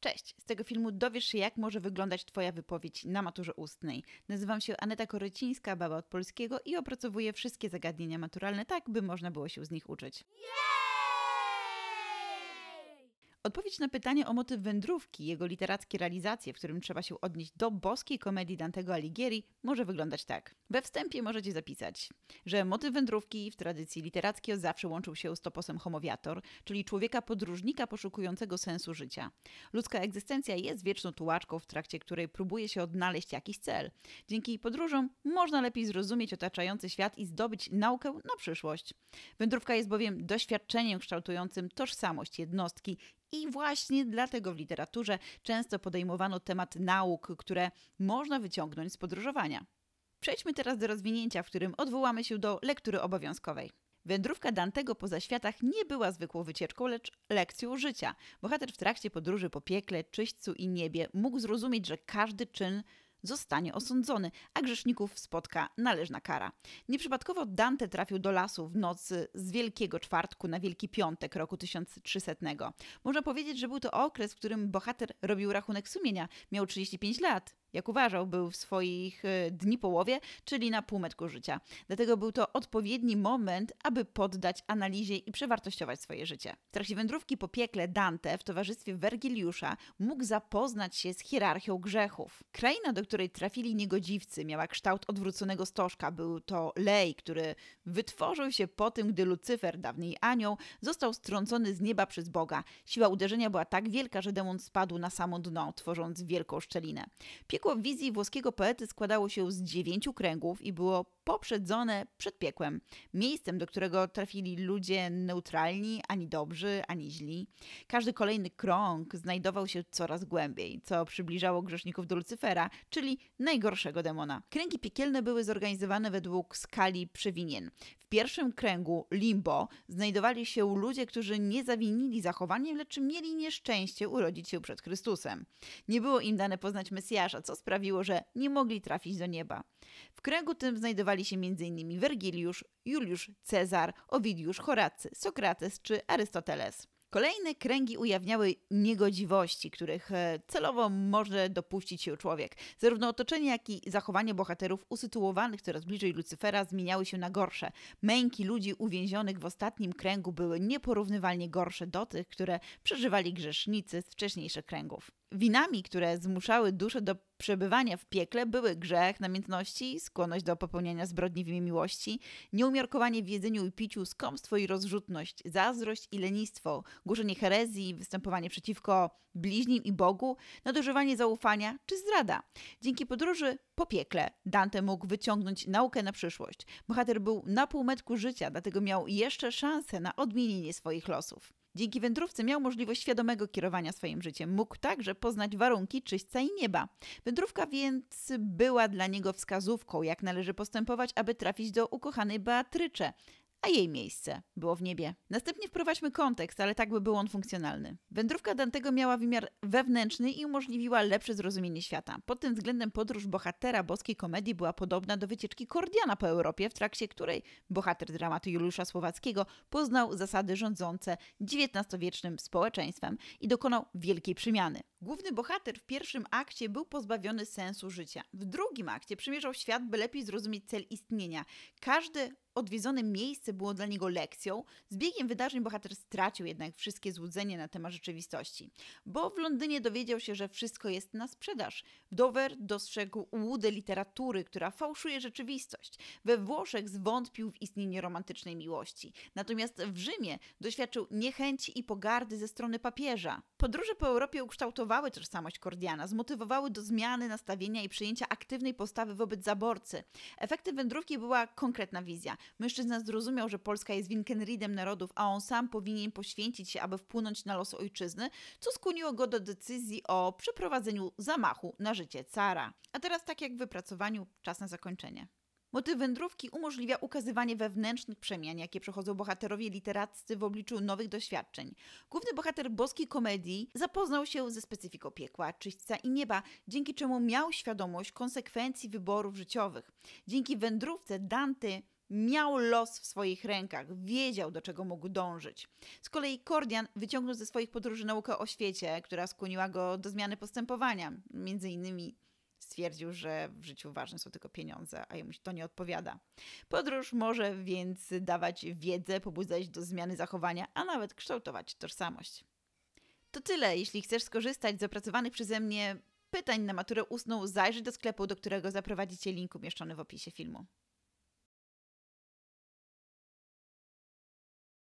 Cześć! Z tego filmu dowiesz się, jak może wyglądać Twoja wypowiedź na maturze ustnej. Nazywam się Aneta Korycińska, baba od polskiego i opracowuję wszystkie zagadnienia maturalne tak, by można było się z nich uczyć. Yeah! Odpowiedź na pytanie o motyw wędrówki, jego literackie realizacje, w którym trzeba się odnieść do boskiej komedii Dantego Alighieri, może wyglądać tak. We wstępie możecie zapisać, że motyw wędrówki w tradycji literackiej zawsze łączył się z toposem homowiator, czyli człowieka podróżnika poszukującego sensu życia. Ludzka egzystencja jest wieczną tułaczką, w trakcie której próbuje się odnaleźć jakiś cel. Dzięki podróżom można lepiej zrozumieć otaczający świat i zdobyć naukę na przyszłość. Wędrówka jest bowiem doświadczeniem kształtującym tożsamość jednostki i właśnie dlatego w literaturze często podejmowano temat nauk, które można wyciągnąć z podróżowania. Przejdźmy teraz do rozwinięcia, w którym odwołamy się do lektury obowiązkowej. Wędrówka Dantego poza światach nie była zwykłą wycieczką, lecz lekcją życia. Bohater w trakcie podróży po piekle, czyśćcu i niebie mógł zrozumieć, że każdy czyn zostanie osądzony, a grzeszników spotka należna kara. Nieprzypadkowo Dante trafił do lasu w nocy z Wielkiego Czwartku na Wielki Piątek roku 1300. Można powiedzieć, że był to okres, w którym bohater robił rachunek sumienia. Miał 35 lat, jak uważał, był w swoich e, dni połowie, czyli na półmetku życia. Dlatego był to odpowiedni moment, aby poddać analizie i przewartościować swoje życie. W trakcie wędrówki po piekle Dante w towarzystwie Wergiliusza mógł zapoznać się z hierarchią grzechów. Kraina, do której której trafili niegodziwcy, miała kształt odwróconego stożka. Był to lej, który wytworzył się po tym, gdy Lucyfer, dawniej anioł, został strącony z nieba przez Boga. Siła uderzenia była tak wielka, że demon spadł na samo dno, tworząc wielką szczelinę. Piekło w wizji włoskiego poety składało się z dziewięciu kręgów i było poprzedzone przed piekłem, miejscem, do którego trafili ludzie neutralni, ani dobrzy, ani źli. Każdy kolejny krąg znajdował się coraz głębiej, co przybliżało grzeszników do Lucyfera, czy czyli najgorszego demona. Kręgi piekielne były zorganizowane według skali przewinien. W pierwszym kręgu, limbo, znajdowali się ludzie, którzy nie zawinili zachowaniem, lecz mieli nieszczęście urodzić się przed Chrystusem. Nie było im dane poznać Mesjasza, co sprawiło, że nie mogli trafić do nieba. W kręgu tym znajdowali się m.in. Wergiliusz, Juliusz Cezar, Owidiusz Horacy, Sokrates czy Arystoteles. Kolejne kręgi ujawniały niegodziwości, których e, celowo może dopuścić się człowiek. Zarówno otoczenie, jak i zachowanie bohaterów usytuowanych coraz bliżej Lucyfera zmieniały się na gorsze. Męki ludzi uwięzionych w ostatnim kręgu były nieporównywalnie gorsze do tych, które przeżywali grzesznicy z wcześniejszych kręgów. Winami, które zmuszały duszę do przebywania w piekle były grzech, namiętności, skłonność do popełniania zbrodni w imię miłości, nieumiarkowanie w jedzeniu i piciu, skomstwo i rozrzutność, zazdrość i lenistwo, głoszenie herezji, występowanie przeciwko bliźnim i Bogu, nadużywanie zaufania czy zdrada. Dzięki podróży po piekle Dante mógł wyciągnąć naukę na przyszłość. Bohater był na półmetku życia, dlatego miał jeszcze szansę na odmienienie swoich losów. Dzięki wędrówce miał możliwość świadomego kierowania swoim życiem. Mógł także poznać warunki czyśćca i nieba. Wędrówka więc była dla niego wskazówką, jak należy postępować, aby trafić do ukochanej Beatrycze, a jej miejsce było w niebie. Następnie wprowadźmy kontekst, ale tak by był on funkcjonalny. Wędrówka Dantego miała wymiar wewnętrzny i umożliwiła lepsze zrozumienie świata. Pod tym względem podróż bohatera boskiej komedii była podobna do wycieczki Kordiana po Europie, w trakcie której bohater dramatu Juliusza Słowackiego poznał zasady rządzące XIX-wiecznym społeczeństwem i dokonał wielkiej przemiany. Główny bohater w pierwszym akcie był pozbawiony sensu życia. W drugim akcie przymierzał świat, by lepiej zrozumieć cel istnienia. Każdy odwiedzone miejsce było dla niego lekcją, z biegiem wydarzeń bohater stracił jednak wszystkie złudzenie na temat rzeczywistości, bo w Londynie dowiedział się, że wszystko jest na sprzedaż. W Dover dostrzegł łudę literatury, która fałszuje rzeczywistość. We Włoszech zwątpił w istnienie romantycznej miłości. Natomiast w Rzymie doświadczył niechęci i pogardy ze strony papieża. Podróże po Europie ukształtowały tożsamość Kordiana, zmotywowały do zmiany nastawienia i przyjęcia aktywnej postawy wobec zaborcy. Efektem wędrówki była konkretna wizja. Mężczyzna zrozumiał, że Polska jest Winkenriedem narodów, a on sam powinien poświęcić się, aby wpłynąć na los ojczyzny, co skłoniło go do decyzji o przeprowadzeniu zamachu na życie cara. A teraz, tak jak w wypracowaniu, czas na zakończenie. Motyw wędrówki umożliwia ukazywanie wewnętrznych przemian, jakie przechodzą bohaterowie literaccy w obliczu nowych doświadczeń. Główny bohater boskiej komedii zapoznał się ze specyfiką piekła, czyśćca i nieba, dzięki czemu miał świadomość konsekwencji wyborów życiowych. Dzięki wędrówce Dante Miał los w swoich rękach, wiedział do czego mógł dążyć. Z kolei Kordian wyciągnął ze swoich podróży naukę o świecie, która skłoniła go do zmiany postępowania. Między innymi stwierdził, że w życiu ważne są tylko pieniądze, a jemu to nie odpowiada. Podróż może więc dawać wiedzę, pobudzać do zmiany zachowania, a nawet kształtować tożsamość. To tyle, jeśli chcesz skorzystać z opracowanych przeze mnie pytań na maturę ustną, zajrzyj do sklepu, do którego zaprowadzicie link umieszczony w opisie filmu.